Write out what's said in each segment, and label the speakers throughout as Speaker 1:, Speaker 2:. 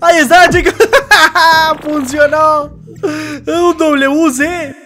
Speaker 1: Ahí está, chicos. Funcionó. Es un WC.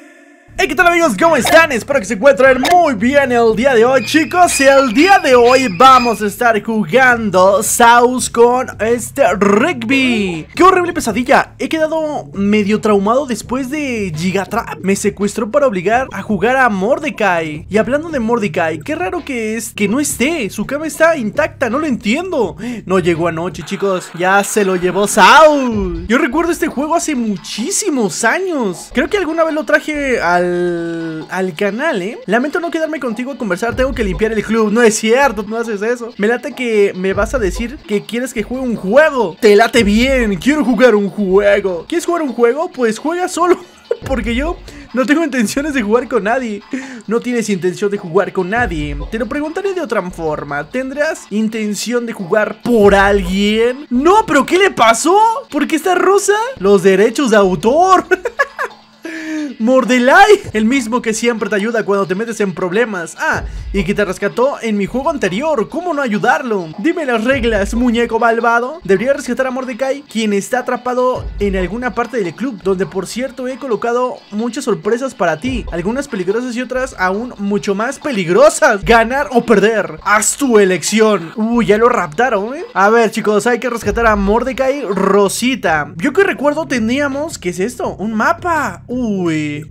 Speaker 1: Hey, ¿qué tal amigos? ¿Cómo están? Espero que se encuentren muy bien el día de hoy, chicos. Y el día de hoy vamos a estar jugando Saus con este rugby. ¡Qué horrible pesadilla! He quedado medio traumado después de Gigatrap. Me secuestró para obligar a jugar a Mordecai. Y hablando de Mordecai, qué raro que es que no esté. Su cama está intacta, no lo entiendo. No llegó anoche, chicos. Ya se lo llevó Saus. Yo recuerdo este juego hace muchísimos años. Creo que alguna vez lo traje al al, canal, ¿eh? Lamento no quedarme contigo a conversar, tengo que limpiar el club. No es cierto, no haces eso. Me late que me vas a decir que quieres que juegue un juego. Te late bien, quiero jugar un juego. ¿Quieres jugar un juego? Pues juega solo. Porque yo no tengo intenciones de jugar con nadie. No tienes intención de jugar con nadie. Te lo preguntaré de otra forma. ¿Tendrás intención de jugar por alguien? No, pero ¿qué le pasó? ¿Por qué está rosa? Los derechos de autor. Mordelai, el mismo que siempre te ayuda cuando te metes en problemas. Ah, y que te rescató en mi juego anterior. ¿Cómo no ayudarlo? Dime las reglas, muñeco malvado. Debería rescatar a Mordecai, quien está atrapado en alguna parte del club, donde por cierto he colocado muchas sorpresas para ti. Algunas peligrosas y otras aún mucho más peligrosas. Ganar o perder. Haz tu elección. Uy, ya lo raptaron, ¿eh? A ver, chicos, hay que rescatar a Mordecai Rosita. Yo que recuerdo teníamos, ¿qué es esto? Un mapa. Uh,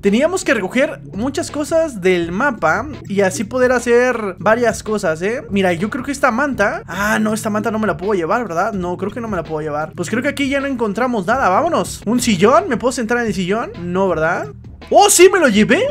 Speaker 1: Teníamos que recoger muchas cosas del mapa y así poder hacer varias cosas, ¿eh? Mira, yo creo que esta manta... Ah, no, esta manta no me la puedo llevar, ¿verdad? No, creo que no me la puedo llevar. Pues creo que aquí ya no encontramos nada. Vámonos. ¿Un sillón? ¿Me puedo sentar en el sillón? No, ¿verdad? ¡Oh, sí, me lo llevé!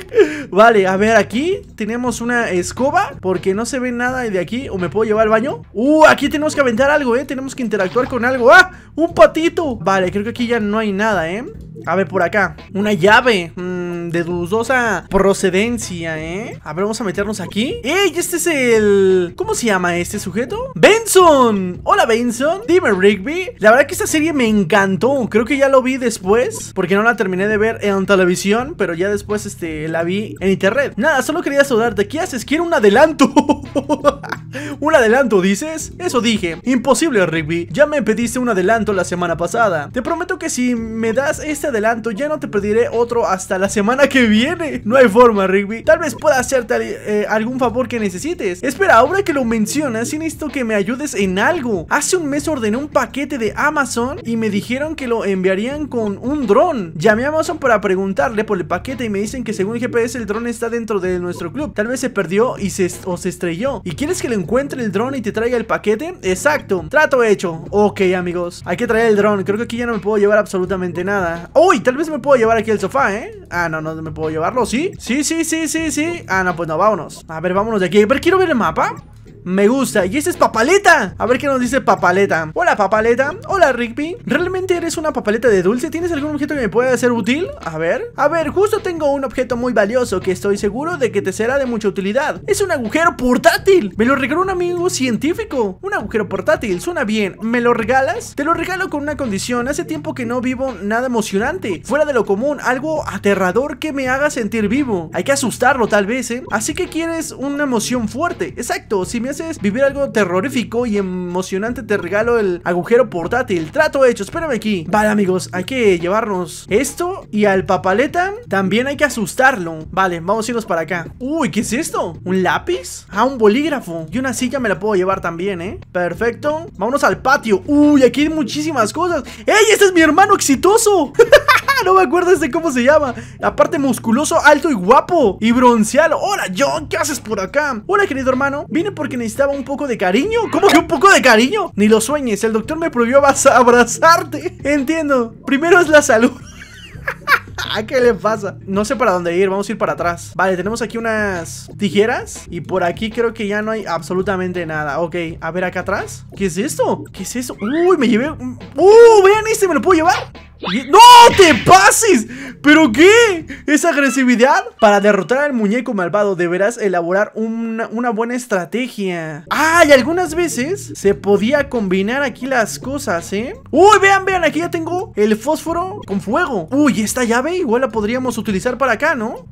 Speaker 1: vale, a ver, aquí tenemos una escoba Porque no se ve nada de aquí ¿O me puedo llevar al baño? ¡Uh, aquí tenemos que aventar algo, eh! Tenemos que interactuar con algo ¡Ah! ¡Un patito! Vale, creo que aquí ya no hay nada, eh a ver, por acá. Una llave. Mmm, de dudosa procedencia, ¿eh? A ver, vamos a meternos aquí. ¡Ey! Este es el... ¿Cómo se llama este sujeto? ¡Benson! Hola, Benson. Dime, Rigby. La verdad que esta serie me encantó. Creo que ya lo vi después. Porque no la terminé de ver en televisión. Pero ya después, este, la vi en internet. Nada, solo quería saludarte. ¿Qué haces? Quiero un adelanto. ¿Un adelanto dices? Eso dije. Imposible, Rigby. Ya me pediste un adelanto la semana pasada. Te prometo que si me das este adelanto, ya no te pediré otro hasta la semana que viene. No hay forma, Rigby. Tal vez pueda hacerte eh, algún favor que necesites. Espera, ahora que lo mencionas, sí necesito que me ayudes en algo. Hace un mes ordené un paquete de Amazon y me dijeron que lo enviarían con un dron. Llamé a Amazon para preguntarle por el paquete y me dicen que según el GPS el dron está dentro de nuestro club. Tal vez se perdió y se, o se estrelló. ¿Y quieres que le encuentre el dron y te traiga el paquete? Exacto, trato hecho Ok amigos, hay que traer el dron Creo que aquí ya no me puedo llevar absolutamente nada Uy, tal vez me puedo llevar aquí el sofá, ¿eh? Ah, no, no me puedo llevarlo, ¿sí? Sí, sí, sí, sí, sí Ah, no, pues no, vámonos A ver, vámonos de aquí Pero quiero ver el mapa me gusta. Y ese es Papaleta. A ver qué nos dice Papaleta. Hola, Papaleta. Hola, Rigby. ¿Realmente eres una papaleta de dulce? ¿Tienes algún objeto que me pueda ser útil? A ver. A ver, justo tengo un objeto muy valioso que estoy seguro de que te será de mucha utilidad. Es un agujero portátil. Me lo regaló un amigo científico. Un agujero portátil. Suena bien. ¿Me lo regalas? Te lo regalo con una condición. Hace tiempo que no vivo nada emocionante. Fuera de lo común. Algo aterrador que me haga sentir vivo. Hay que asustarlo tal vez, ¿eh? Así que quieres una emoción fuerte. Exacto. Si me vivir algo terrorífico y emocionante, te regalo el agujero portátil. Trato hecho, espérame aquí. Vale, amigos, hay que llevarnos esto y al papaleta también hay que asustarlo. Vale, vamos a irnos para acá. Uy, ¿qué es esto? ¿Un lápiz? Ah, un bolígrafo. Y una silla me la puedo llevar también, ¿eh? Perfecto. Vámonos al patio. Uy, aquí hay muchísimas cosas. ¡Ey, este es mi hermano exitoso! Ah, no me acuerdo de cómo se llama. La parte musculoso, alto y guapo. Y bronceado, Hola, John, ¿qué haces por acá? Hola, querido hermano. Vine porque necesitaba un poco de cariño. ¿Cómo que un poco de cariño? Ni lo sueñes, el doctor me prohibió abrazarte. Entiendo. Primero es la salud. Ah, qué le pasa? No sé para dónde ir, vamos a ir para atrás Vale, tenemos aquí unas tijeras Y por aquí creo que ya no hay absolutamente nada Ok, a ver acá atrás ¿Qué es esto? ¿Qué es eso? Uy, me llevé... ¡Uh! ¡Vean este! ¿Me lo puedo llevar? ¡No te pases! ¿Pero qué? ¿Esa agresividad? Para derrotar al muñeco malvado deberás elaborar una, buena estrategia. ¡Ah! Y algunas veces se podía combinar aquí las cosas, ¿eh? ¡Uy! Vean, vean, aquí ya tengo el fósforo con fuego. ¡Uy! Esta llave igual la podríamos utilizar para acá, ¿no?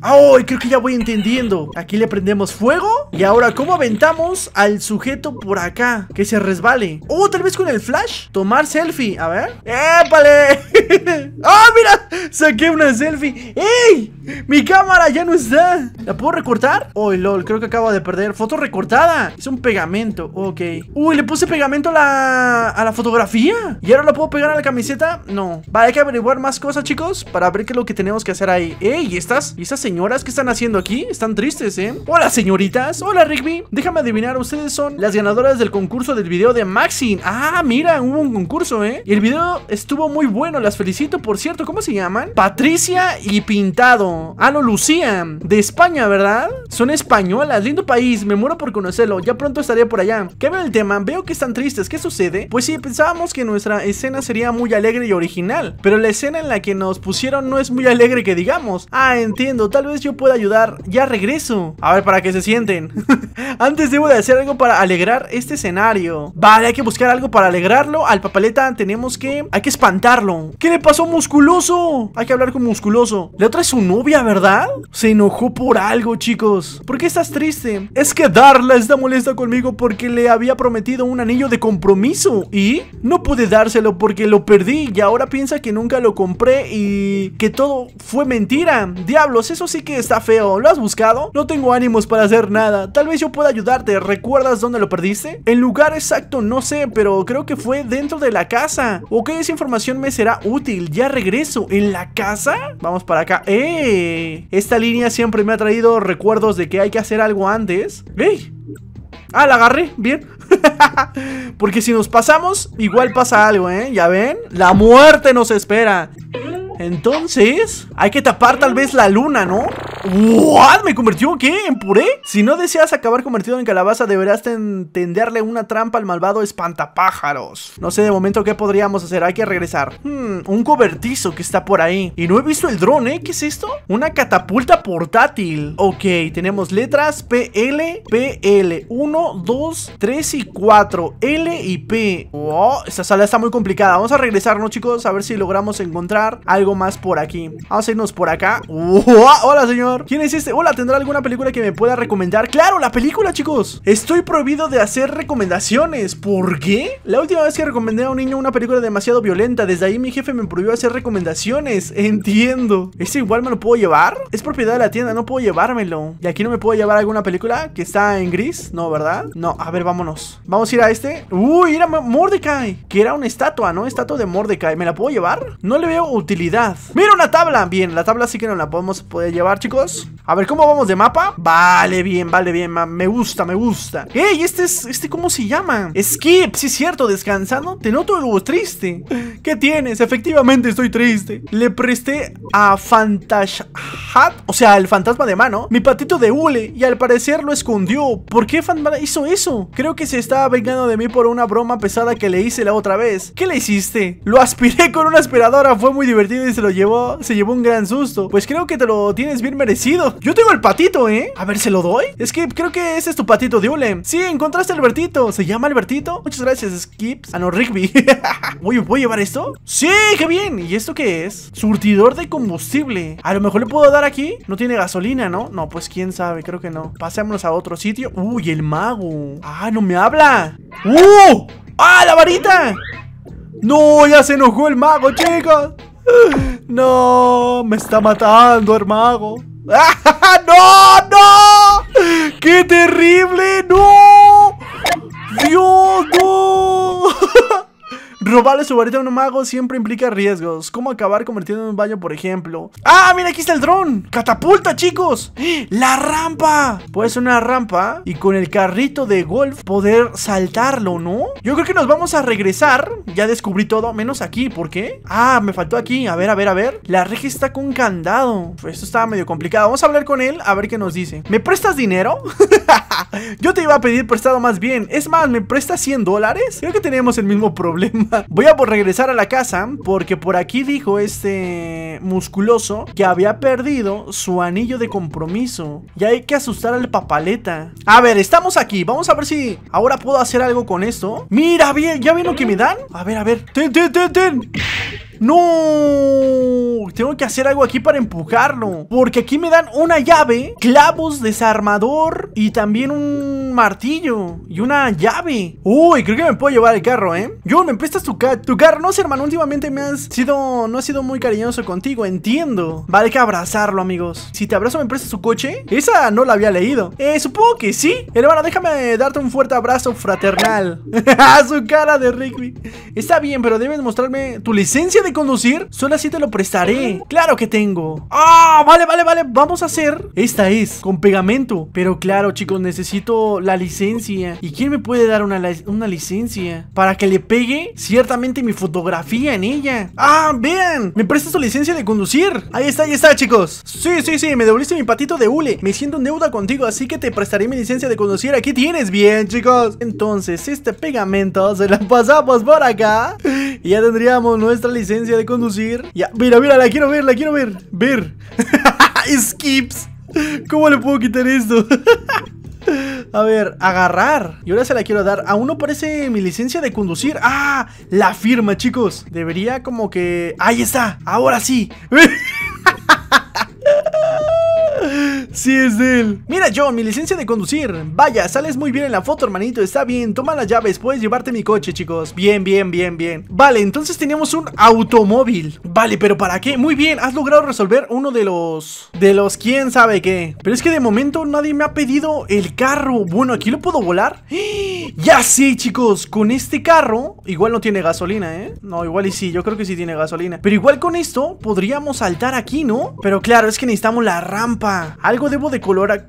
Speaker 1: ¡Ay! Ah, creo que ya voy entendiendo. Aquí le prendemos fuego. Y ahora, ¿cómo aventamos al sujeto por acá? Que se resbale. ¡Oh, tal vez con el flash! Tomar selfie. A ver. ¡Épale! ¡Ah, mira! Saqué una selfie. ¡Ey! ¡Mi cámara ya no está! ¿La puedo recortar? ¡Oh, lol! Creo que acabo de perder. Foto recortada. Es un pegamento. Ok. ¡Uy! Le puse pegamento a la, a la fotografía. ¿Y ahora la puedo pegar a la camiseta? No. Vale, hay que averiguar más cosas, chicos. Para ver qué es lo que tenemos que hacer ahí. ¡Ey! ¿Y estas? ¿Y estas? señoras qué están haciendo aquí? Están tristes, ¿eh? Hola, señoritas. Hola, Rigby. Déjame adivinar, ustedes son las ganadoras del concurso del video de Maxi, Ah, mira, hubo un concurso, ¿eh? Y el video estuvo muy bueno. Las felicito, por cierto. ¿Cómo se llaman? Patricia y Pintado. Ah, no, Lucía. De España, ¿verdad? Son españolas. Lindo país. Me muero por conocerlo. Ya pronto estaré por allá. ¿Qué veo el tema? Veo que están tristes. ¿Qué sucede? Pues sí, pensábamos que nuestra escena sería muy alegre y original. Pero la escena en la que nos pusieron no es muy alegre que digamos. Ah, entiendo tal vez yo pueda ayudar, ya regreso. A ver, para que se sienten. Antes debo de hacer algo para alegrar este escenario. Vale, hay que buscar algo para alegrarlo. Al papaleta tenemos que... Hay que espantarlo. ¿Qué le pasó, musculoso? Hay que hablar con musculoso. La otra es su novia, ¿verdad? Se enojó por algo, chicos. ¿Por qué estás triste? Es que Darla está molesta conmigo porque le había prometido un anillo de compromiso. Y no pude dárselo porque lo perdí. Y ahora piensa que nunca lo compré y que todo fue mentira. Diablos, eso sí que está feo. ¿Lo has buscado? No tengo ánimos para hacer nada. Tal vez yo pueda ayudarte. ¿Recuerdas dónde lo perdiste? El lugar exacto no sé, pero creo que fue dentro de la casa. Ok, esa información me será útil. Ya regreso. ¿En la casa? Vamos para acá. ¡Eh! Esta línea siempre me ha traído recuerdos de que hay que hacer algo antes. ¡Ey! Ah, la agarré, bien Porque si nos pasamos, igual pasa algo, ¿eh? ¿Ya ven? La muerte nos espera entonces, hay que tapar tal vez la luna, ¿no? ¿What? ¿Me convirtió qué? ¿En puré? Si no deseas acabar convertido en calabaza, deberás entenderle tenderle una trampa al malvado espantapájaros. No sé de momento qué podríamos hacer, hay que regresar. Hmm, un cobertizo que está por ahí. Y no he visto el dron, ¿eh? ¿Qué es esto? Una catapulta portátil. Ok, tenemos letras PL, PL. 1, 2, 3 y 4. L y P. Oh, esta sala está muy complicada. Vamos a regresar, ¿no, chicos? A ver si logramos encontrar algo más por aquí Vamos a irnos por acá Hola señor, ¿quién es este? Hola, ¿tendrá alguna película que me pueda recomendar? ¡Claro, la película chicos! Estoy prohibido de hacer recomendaciones ¿Por qué? La última vez que recomendé a un niño una película demasiado violenta Desde ahí mi jefe me prohibió hacer recomendaciones Entiendo ¿Este igual me lo puedo llevar? Es propiedad de la tienda, no puedo llevármelo ¿Y aquí no me puedo llevar alguna película que está en gris? No, ¿verdad? No, a ver, vámonos Vamos a ir a este ¡Uy! Era Mordecai Que era una estatua, ¿no? Estatua de Mordecai ¿Me la puedo llevar? No le veo utilidad Mira una tabla, bien, la tabla sí que no la podemos poder llevar chicos A ver, ¿cómo vamos de mapa? Vale, bien, vale, bien, me gusta, me gusta Ey, este es, este ¿cómo se llama? Skip, sí es cierto, descansando Te noto algo triste ¿Qué tienes? Efectivamente estoy triste Le presté a Fantash o sea, el fantasma de mano Mi patito de hule, y al parecer lo escondió ¿Por qué Fantasma hizo eso? Creo que se estaba vengando de mí por una broma pesada que le hice la otra vez ¿Qué le hiciste? Lo aspiré con una aspiradora, fue muy divertido se lo llevó, se llevó un gran susto. Pues creo que te lo tienes bien merecido. Yo tengo el patito, ¿eh? A ver, ¿se lo doy? Es que creo que ese es tu patito de Ulem. Sí, encontraste al Albertito. ¿Se llama Albertito? Muchas gracias, Skips. a ah, no, Rigby. ¿Voy ¿puedo llevar esto? Sí, qué bien. ¿Y esto qué es? Surtidor de combustible. A lo mejor le puedo dar aquí. No tiene gasolina, ¿no? No, pues quién sabe, creo que no. Pasémonos a otro sitio. Uy, el mago. Ah, no me habla. ¡Uh! ¡Ah, la varita! No, ya se enojó el mago, chicos. No, me está matando, hermano. no! ¡Qué terrible! ¡No! ¡Dios, no! Robarle su varita a un mago siempre implica riesgos, ¿Cómo acabar convirtiendo en un baño, por ejemplo. ¡Ah, mira, aquí está el dron! ¡Catapulta, chicos! ¡La rampa! Puede ser una rampa y con el carrito de golf poder saltarlo, ¿no? Yo creo que nos vamos a regresar. Ya descubrí todo, menos aquí, ¿por qué? Ah, me faltó aquí. A ver, a ver, a ver. La regis está con candado. Esto estaba medio complicado. Vamos a hablar con él a ver qué nos dice. ¿Me prestas dinero? Yo te iba a pedir prestado más bien. Es más, ¿me presta 100 dólares? Creo que tenemos el mismo problema. Voy a por regresar a la casa porque por aquí dijo este musculoso que había perdido su anillo de compromiso. Y hay que asustar al papaleta. A ver, estamos aquí. Vamos a ver si ahora puedo hacer algo con esto. Mira, bien, ¿ya vino que me dan? A ver, a ver. ¡Ten, ten, ten, ten! ¡No! Tengo que hacer algo aquí para empujarlo. Porque aquí me dan una llave, clavos, desarmador y también un martillo y una llave. Uy, creo que me puedo llevar el carro, ¿eh? Yo ¿me prestas tu, ca tu carro? No sé, hermano, últimamente me has sido... No has sido muy cariñoso contigo, entiendo. Vale que abrazarlo, amigos. Si te abrazo, ¿me prestas tu coche? Esa no la había leído. Eh, supongo que sí. Hermano, déjame darte un fuerte abrazo fraternal. Su cara de Rigby. Está bien, pero debes mostrarme tu licencia de conducir? Solo así te lo prestaré. Claro que tengo. Ah, vale, vale, vale. Vamos a hacer. Esta es, con pegamento. Pero claro, chicos, necesito la licencia. ¿Y quién me puede dar una, una licencia? Para que le pegue ciertamente mi fotografía en ella. Ah, bien ¿Me prestas tu licencia de conducir? Ahí está, ahí está, chicos. Sí, sí, sí. Me devolviste mi patito de hule. Me siento en deuda contigo, así que te prestaré mi licencia de conducir. Aquí tienes. Bien, chicos. Entonces, este pegamento se lo pasamos por acá. Y ya tendríamos nuestra licencia de conducir. Ya, mira, mira, la quiero ver, la quiero ver. Ver. Skips. ¿Cómo le puedo quitar esto? A ver, agarrar. Y ahora se la quiero dar. Aún no parece mi licencia de conducir. ¡Ah! La firma, chicos. Debería como que... ¡Ahí está! ¡Ahora sí! Sí es de él. Mira, yo, mi licencia de conducir. Vaya, sales muy bien en la foto, hermanito. Está bien, toma las llaves, puedes llevarte mi coche, chicos. Bien, bien, bien, bien. Vale, entonces teníamos un automóvil. Vale, pero ¿para qué? Muy bien, has logrado resolver uno de los... De los quién sabe qué. Pero es que de momento nadie me ha pedido el carro. Bueno, ¿aquí lo puedo volar? Ya sí, chicos, con este carro... Igual no tiene gasolina, ¿eh? No, igual y sí, yo creo que sí tiene gasolina. Pero igual con esto podríamos saltar aquí, ¿no? Pero claro, es que necesitamos la rampa. Algo debo de,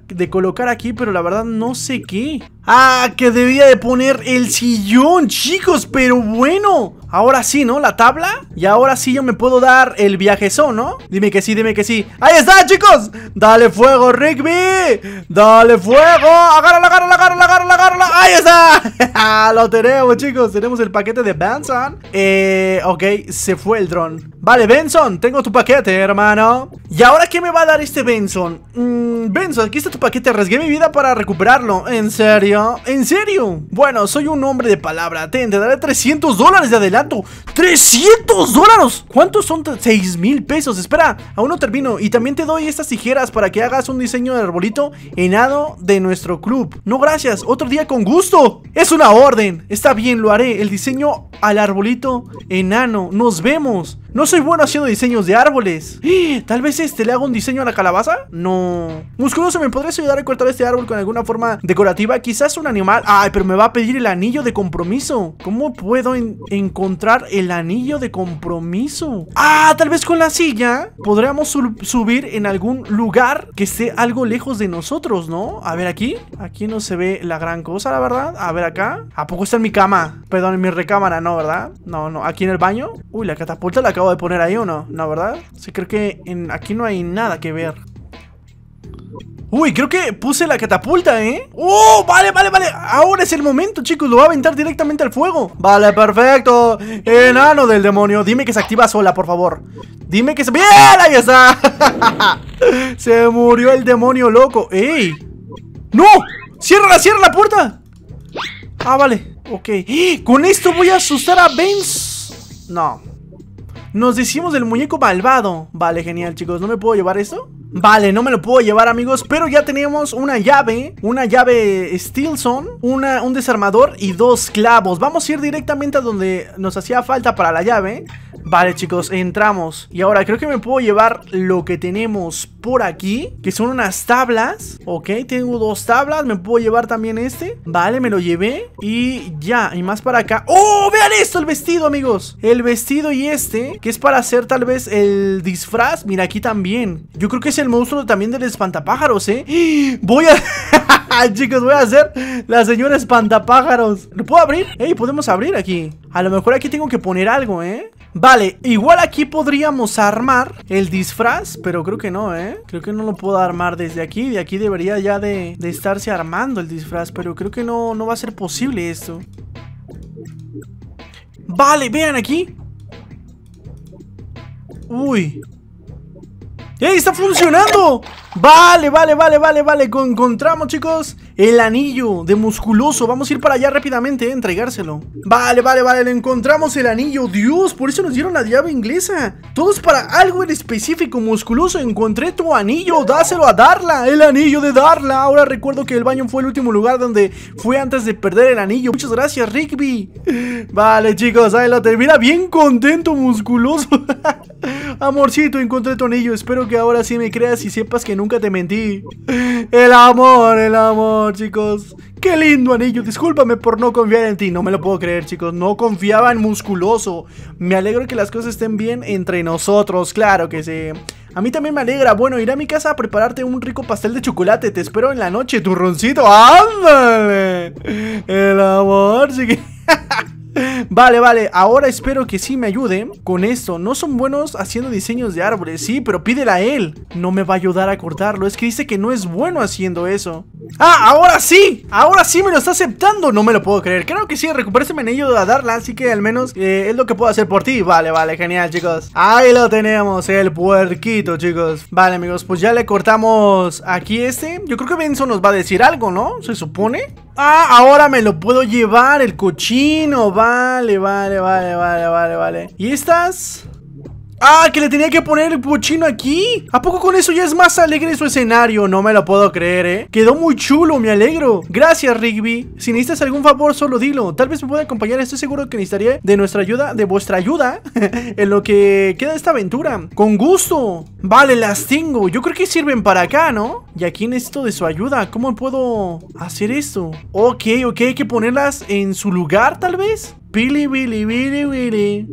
Speaker 1: de colocar aquí, pero la verdad no sé qué. Ah, que debía de poner el sillón, chicos, pero bueno. Ahora sí, ¿no? La tabla. Y ahora sí yo me puedo dar el viajezón, ¿no? Dime que sí, dime que sí. ¡Ahí está, chicos! ¡Dale fuego, Rigby! ¡Dale fuego! ¡Agárrala, agárala, agárralo, agárralo, agárralo, agárralo! ahí está! Lo tenemos, chicos. Tenemos el paquete de Benson. Eh, ok, se fue el dron. Vale, Benson, tengo tu paquete, hermano. ¿Y ahora qué me va a dar este Benson? Mmm, Benson, aquí está tu paquete. Arriesgué mi vida para recuperarlo. ¿En serio? ¿En serio? Bueno, soy un hombre de palabra. Te, daré 300 dólares de adelanto. ¡300 dólares! ¿Cuántos son 6 mil pesos? Espera, aún no termino. Y también te doy estas tijeras para que hagas un diseño de arbolito enano de nuestro club. No, gracias. Otro día con gusto. Es una orden. Está bien, lo haré. El diseño al arbolito enano. Nos vemos. No soy bueno haciendo diseños de árboles. Tal vez este le hago un diseño a la calabaza. No. Musculoso, ¿me podrías ayudar a cortar este árbol con alguna forma decorativa? Quizás un animal. Ay, pero me va a pedir el anillo de compromiso. ¿Cómo puedo encontrar el anillo de compromiso? Ah, tal vez con la silla podríamos subir en algún lugar que esté algo lejos de nosotros, ¿no? A ver aquí. Aquí no se ve la gran cosa, la verdad. A ver acá. ¿A poco está en mi cama? Perdón, en mi recámara, no, ¿verdad? No, no. Aquí en el baño. Uy, la catapulta la acabo de poner ahí uno, ¿no, verdad? Sí, creo que aquí no hay nada que ver. Uy, creo que puse la catapulta, ¿eh? ¡Oh! Vale, vale, vale Ahora es el momento, chicos Lo va a aventar directamente al fuego Vale, perfecto Enano del demonio Dime que se activa sola, por favor Dime que se... ¡Bien! Ahí está Se murió el demonio loco ¡Ey! ¡No! ¡Cierra, cierra la puerta! Ah, vale Ok ¡Eh! ¡Con esto voy a asustar a Benz! No nos decimos el muñeco malvado. Vale, genial, chicos. ¿No me puedo llevar eso? Vale, no me lo puedo llevar amigos Pero ya tenemos una llave Una llave Stilson una, Un desarmador y dos clavos Vamos a ir directamente a donde nos hacía falta para la llave Vale chicos, entramos Y ahora creo que me puedo llevar lo que tenemos por aquí Que son unas tablas Ok, tengo dos tablas Me puedo llevar también este Vale, me lo llevé Y ya, y más para acá ¡Oh! ¡Vean esto! El vestido amigos El vestido y este Que es para hacer tal vez el disfraz Mira, aquí también Yo creo que es el el monstruo también del espantapájaros, ¿eh? Voy a... Chicos, voy a hacer la señora espantapájaros. ¿Lo puedo abrir? Ey, podemos abrir aquí. A lo mejor aquí tengo que poner algo, ¿eh? Vale, igual aquí podríamos armar el disfraz, pero creo que no, ¿eh? Creo que no lo puedo armar desde aquí. De aquí debería ya de, de estarse armando el disfraz, pero creo que no, no va a ser posible esto. Vale, vean aquí. Uy, Ei, está funcionando? Vale, vale, vale, vale, vale. Encontramos, chicos, el anillo de musculoso. Vamos a ir para allá rápidamente, a eh, entregárselo. Vale, vale, vale, le encontramos el anillo. Dios, por eso nos dieron la llave inglesa. Todos para algo en específico, musculoso. Encontré tu anillo, dáselo a Darla. El anillo de Darla. Ahora recuerdo que el baño fue el último lugar donde fue antes de perder el anillo. Muchas gracias, Rigby. Vale, chicos, ahí lo termina bien contento, musculoso. Amorcito, encontré tu anillo. Espero que ahora sí me creas y sepas que no nunca te mentí. El amor, el amor, chicos. Qué lindo anillo, discúlpame por no confiar en ti, no me lo puedo creer chicos, no confiaba en Musculoso. Me alegro que las cosas estén bien entre nosotros, claro que sí. A mí también me alegra, bueno, iré a mi casa a prepararte un rico pastel de chocolate, te espero en la noche, turroncito, ándale. El amor, Vale, vale, ahora espero que sí me ayude con esto. No son buenos haciendo diseños de árboles, sí, pero pídele a él. No me va a ayudar a cortarlo, es que dice que no es bueno haciendo eso. ¡Ah, ahora sí! ¡Ahora sí me lo está aceptando! No me lo puedo creer. Creo que sí, recuperé me ello a darla, así que al menos eh, es lo que puedo hacer por ti. Vale, vale, genial, chicos. Ahí lo tenemos, el puerquito, chicos. Vale, amigos, pues ya le cortamos aquí este. Yo creo que Benson nos va a decir algo, ¿no? Se supone. Ah, ahora me lo puedo llevar, el cochino, Vale, vale, vale, vale, vale, vale. ¿Y estas? ¡Ah, que le tenía que poner el pochino aquí! ¿A poco con eso ya es más alegre su escenario? No me lo puedo creer, ¿eh? Quedó muy chulo, me alegro. Gracias, Rigby. Si necesitas algún favor, solo dilo. Tal vez me pueda acompañar, estoy seguro que necesitaría de nuestra ayuda, de vuestra ayuda, en lo que queda de esta aventura. ¡Con gusto! Vale, las tengo. Yo creo que sirven para acá, ¿no? Y aquí necesito de su ayuda. ¿Cómo puedo hacer esto? Ok, ok, hay que ponerlas en su lugar, tal vez. Billy, Billy, Billy, Billy.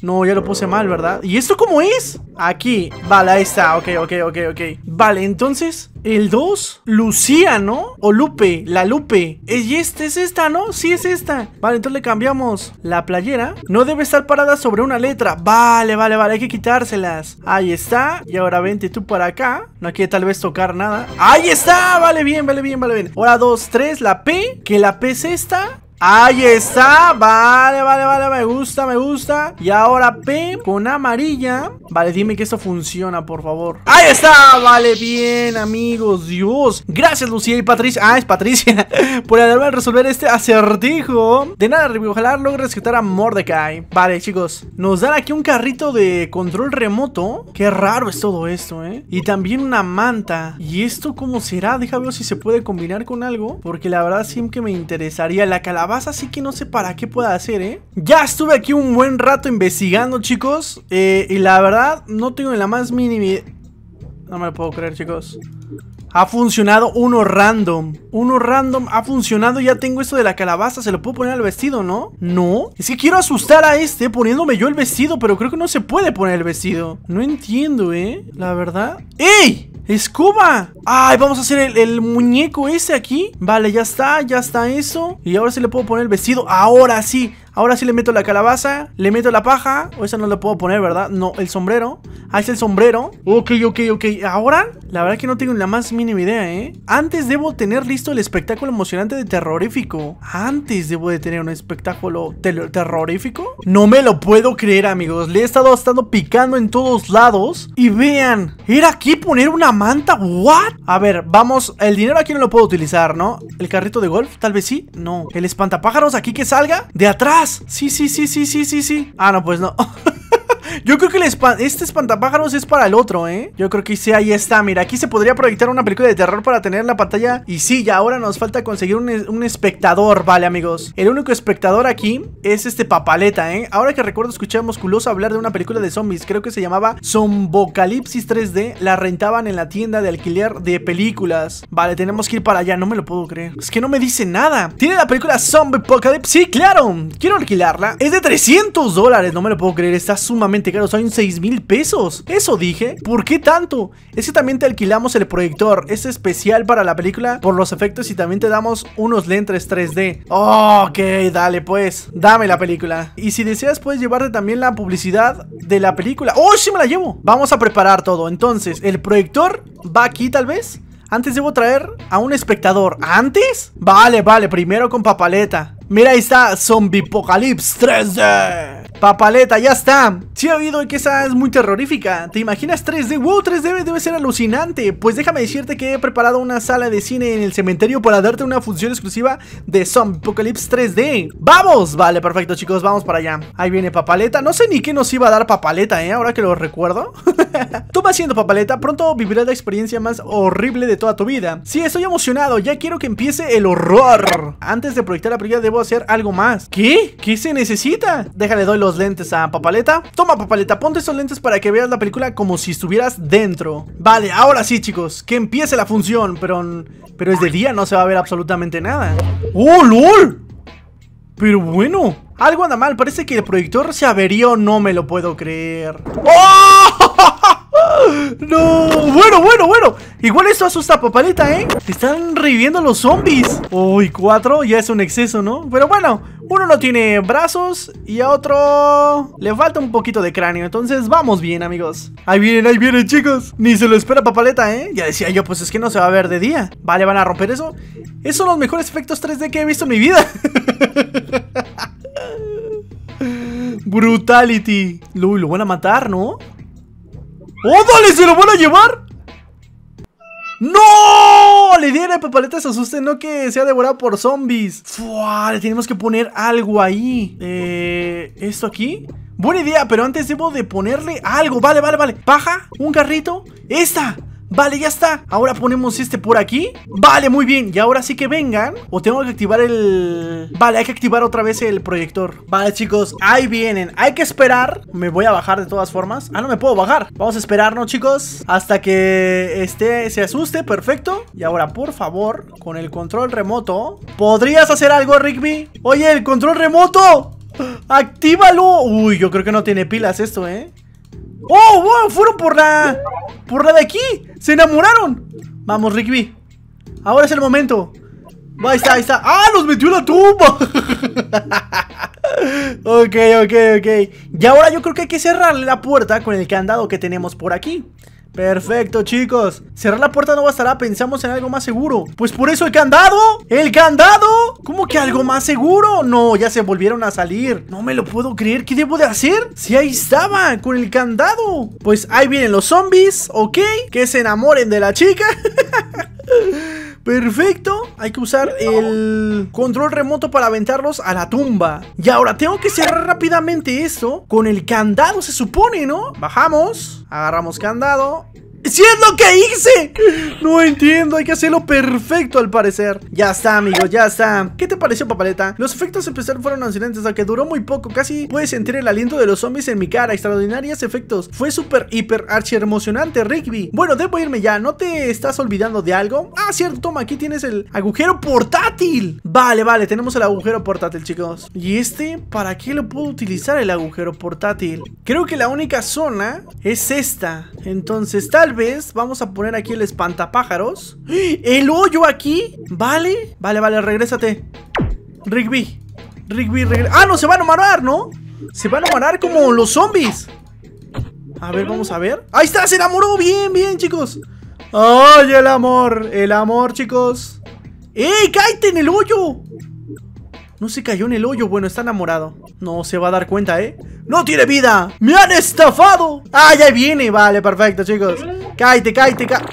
Speaker 1: No, ya lo puse mal, ¿verdad? ¿Y esto cómo es? Aquí. Vale, ahí está. Ok, ok, ok, ok. Vale, entonces, el 2, Lucía, ¿no? O Lupe, la Lupe. Y este es esta, ¿no? Sí, es esta. Vale, entonces le cambiamos la playera. No debe estar parada sobre una letra. Vale, vale, vale. Hay que quitárselas. Ahí está. Y ahora vente tú para acá. No quiere tal vez tocar nada. Ahí está. Vale, bien, vale, bien, vale, bien. Ahora 2, 3, la P. Que la P es esta. Ahí está, vale, vale, vale, me gusta, me gusta Y ahora P con amarilla Vale, dime que esto funciona, por favor Ahí está, vale, bien, amigos, Dios Gracias, Lucía y Patricia Ah, es Patricia Por ayudarme a resolver este acertijo De nada, ojalá logre rescatar a Mordecai Vale, chicos, nos dan aquí un carrito de control remoto Qué raro es todo esto, eh Y también una manta ¿Y esto cómo será? Déjame ver si se puede combinar con algo Porque la verdad sí que me interesaría la calabaza calabaza, así que no sé para qué pueda hacer, ¿eh? Ya estuve aquí un buen rato investigando, chicos. Eh, y la verdad, no tengo ni la más mínima... No me lo puedo creer, chicos. Ha funcionado uno random. Uno random ha funcionado. Ya tengo esto de la calabaza. Se lo puedo poner al vestido, ¿no? No. Es que quiero asustar a este poniéndome yo el vestido. Pero creo que no se puede poner el vestido. No entiendo, ¿eh? La verdad. ¡Ey! Escuba, ¡Ay, vamos a hacer el, el, muñeco ese aquí! Vale, ya está, ya está eso. Y ahora sí le puedo poner el vestido. ¡Ahora sí! Ahora sí le meto la calabaza, le meto la paja. O esa no la puedo poner, ¿verdad? No, el sombrero. Ahí está el sombrero. Ok, ok, ok. Ahora, la verdad que no tengo la más mínima idea, ¿eh? Antes debo tener listo el espectáculo emocionante de terrorífico. Antes debo de tener un espectáculo terrorífico. No me lo puedo creer, amigos. Le he estado estando picando en todos lados. Y vean, era aquí poner una manta. ¿What? A ver, vamos. El dinero aquí no lo puedo utilizar, ¿no? El carrito de golf, tal vez sí. No. El espantapájaros aquí que salga de atrás. Sí, sí, sí, sí, sí, sí, sí. Ah, no, pues no. Yo creo que el este espantapájaros es para el otro, ¿eh? Yo creo que sí, ahí está. Mira, aquí se podría proyectar una película de terror para tener la pantalla. Y sí, ya ahora nos falta conseguir un, espectador, vale, amigos. El único espectador aquí es este papaleta, ¿eh? Ahora que recuerdo escuché a hablar de una película de zombies, creo que se llamaba Zombocalipsis 3D. La rentaban en la tienda de alquiler de películas. Vale, tenemos que ir para allá, no me lo puedo creer. Es que no me dice nada. ¿Tiene la película Zombocalipsis, Sí, claro. Quiero alquilarla. Es de 300 dólares, no me lo puedo creer. Está sumamente realmente son 6 mil pesos. Eso dije. ¿Por qué tanto? Es que también te alquilamos el proyector. Es especial para la película por los efectos y también te damos unos lentes 3D. ok, dale pues. Dame la película. Y si deseas puedes llevarte también la publicidad de la película. ¡Oh, si me la llevo! Vamos a preparar todo. Entonces, el proyector va aquí tal vez. Antes debo traer a un espectador. ¿Antes? Vale, vale, primero con papaleta. Mira, ahí está Zombie Apocalypse 3D. Papaleta, ya está. Sí ha habido que esa es muy terrorífica. ¿Te imaginas 3D? ¡Wow! 3D debe ser alucinante. Pues déjame decirte que he preparado una sala de cine en el cementerio para darte una función exclusiva de Zombie Apocalypse 3D. ¡Vamos! Vale, perfecto, chicos, vamos para allá. Ahí viene Papaleta. No sé ni qué nos iba a dar Papaleta, ¿eh? Ahora que lo recuerdo. Tú vas siendo Papaleta, pronto vivirás la experiencia más horrible de toda tu vida. Sí, estoy emocionado, ya quiero que empiece el horror. Antes de proyectar la película debo hacer algo más. ¿Qué? ¿Qué se necesita? Déjale, doy los los lentes a Papaleta Toma Papaleta, ponte esos lentes para que veas la película como si estuvieras dentro Vale, ahora sí chicos, que empiece la función Pero, pero es de día, no se va a ver absolutamente nada ¡Oh, LOL! Pero bueno, algo anda mal, parece que el proyector se averió, no me lo puedo creer ¡Oh! No, bueno, bueno, bueno Igual eso asusta a papaleta, ¿eh? Están reviviendo los zombies Uy, cuatro ya es un exceso, ¿no? Pero bueno, uno no tiene brazos y a otro le falta un poquito de cráneo. Entonces vamos bien, amigos. Ahí vienen, ahí vienen, chicos. Ni se lo espera papaleta, ¿eh? Ya decía yo, pues es que no se va a ver de día. Vale, van a romper eso. Esos son los mejores efectos 3D que he visto en mi vida. Brutality. Uy, lo van a matar, ¿no? ¡Oh, dale! ¡Se lo van a llevar! ¡No! Le diera, a papaleta se asuste, no que sea devorado por zombies. Fua, le tenemos que poner algo ahí. Eh, ¿Esto aquí? Buena idea, pero antes debo de ponerle algo. Vale, vale, vale. Paja, un carrito. ¡Esta! Vale, ya está. Ahora ponemos este por aquí. Vale, muy bien. Y ahora sí que vengan. O tengo que activar el... Vale, hay que activar otra vez el proyector. Vale, chicos. Ahí vienen. Hay que esperar. Me voy a bajar de todas formas. Ah, no me puedo bajar. Vamos a esperar, ¿no, chicos. Hasta que este se asuste. Perfecto. Y ahora, por favor, con el control remoto. ¿Podrías hacer algo, Rigby? Oye, el control remoto. ¡Ah! ¡Actívalo! Uy, yo creo que no tiene pilas esto, ¿eh? ¡Oh, wow! ¡Fueron por la... ¡Por la de aquí! ¡Se enamoraron! Vamos, Rigby. Ahora es el momento. Ahí está, ahí está. ¡Ah! ¡Los metió en la tumba! ok, ok, ok. Y ahora yo creo que hay que cerrarle la puerta con el candado que tenemos por aquí. Perfecto, chicos. Cerrar la puerta no bastará, ah, pensamos en algo más seguro. Pues por eso el candado. ¿El candado? ¿Cómo que algo más seguro? No, ya se volvieron a salir. No me lo puedo creer. ¿Qué debo de hacer? Si ahí estaba, con el candado. Pues ahí vienen los zombies, ¿ok? Que se enamoren de la chica. Perfecto, hay que usar el control remoto para aventarlos a la tumba Y ahora tengo que cerrar rápidamente esto con el candado se supone, ¿no? Bajamos, agarramos candado ¡Si es lo que hice! No entiendo, hay que hacerlo perfecto al parecer Ya está, amigo, ya está ¿Qué te pareció, papaleta? Los efectos empezar fueron sea, aunque duró muy poco Casi pude sentir el aliento de los zombies en mi cara Extraordinarios efectos Fue súper, hiper, archi emocionante, Rigby Bueno, debo irme ya, ¿no te estás olvidando de algo? Ah, cierto, toma, aquí tienes el agujero portátil Vale, vale, tenemos el agujero portátil, chicos ¿Y este? ¿Para qué lo puedo utilizar el agujero portátil? Creo que la única zona es esta Entonces, tal vez vamos a poner aquí el espantapájaros. ¡El hoyo aquí! Vale, vale, vale, regrésate. Rigby, Rigby, ¡Ah, no! Se van a amarrar ¿no? Se van a amarar como los zombies. A ver, vamos a ver. ¡Ahí está! ¡Se enamoró! ¡Bien, bien, chicos! ¡Ay, el amor! ¡El amor, chicos! ¡Ey, cállate en el hoyo! No se cayó en el hoyo, bueno, está enamorado No se va a dar cuenta, ¿eh? ¡No tiene vida! ¡Me han estafado! ¡Ah, ya viene! Vale, perfecto, chicos Cállate, cállate, cállate.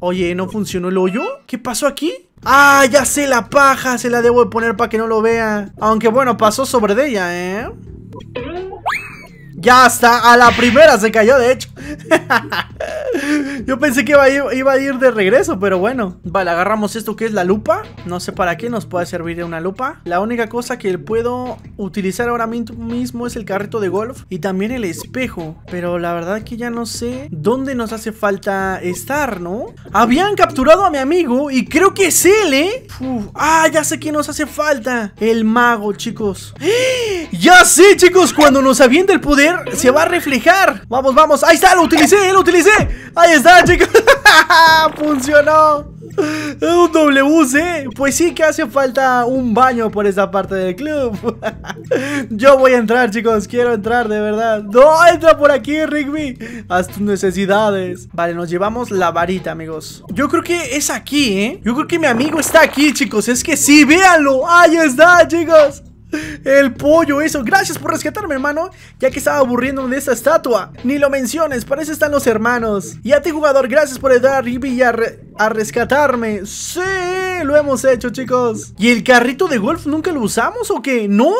Speaker 1: Oye, ¿no funcionó el hoyo? ¿Qué pasó aquí? ¡Ah, ya sé la paja! Se la debo de poner para que no lo vea. Aunque bueno, pasó sobre de ella, ¿eh? Ya está, a la primera se cayó, de hecho. Yo pensé que iba a, ir, de regreso, pero bueno. Vale, agarramos esto que es la lupa. No sé para qué nos puede servir de una lupa. La única cosa que puedo utilizar ahora mismo es el carrito de golf y también el espejo. Pero la verdad que ya no sé dónde nos hace falta estar, ¿no? Habían capturado a mi amigo y creo que es él, ¿eh? Ah, ya sé que nos hace falta. El mago, chicos. Ya sé, chicos, cuando nos avienta el poder se va a reflejar. Vamos, vamos. Ahí está, lo utilicé, lo utilicé. Ahí está, chicos. Funcionó. Un eh Pues sí que hace falta un baño por esa parte del club. Yo voy a entrar, chicos. Quiero entrar, de verdad. No, entra por aquí, Rigby. Haz tus necesidades. Vale, nos llevamos la varita, amigos. Yo creo que es aquí, ¿eh? Yo creo que mi amigo está aquí, chicos. Es que sí, véanlo. Ahí está, chicos. El pollo, eso. Gracias por rescatarme, hermano. Ya que estaba aburriendo de esta estatua. Ni lo menciones, para eso están los hermanos. Y a ti, jugador, gracias por ayudar y Re a rescatarme. ¡Sí! Lo hemos hecho, chicos. ¿Y el carrito de golf nunca lo usamos o qué? ¡No!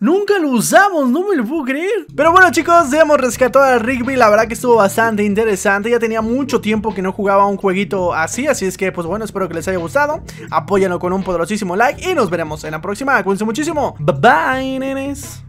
Speaker 1: ¡Nunca lo usamos! ¡No me lo puedo creer! Pero bueno, chicos, hemos rescatado a Rigby. La verdad que estuvo bastante interesante. Ya tenía mucho tiempo que no jugaba un jueguito así. Así es que, pues bueno, espero que les haya gustado. Apóyanlo con un poderosísimo like. Y nos veremos en la próxima. Cuídense muchísimo. Bye bye, nenes.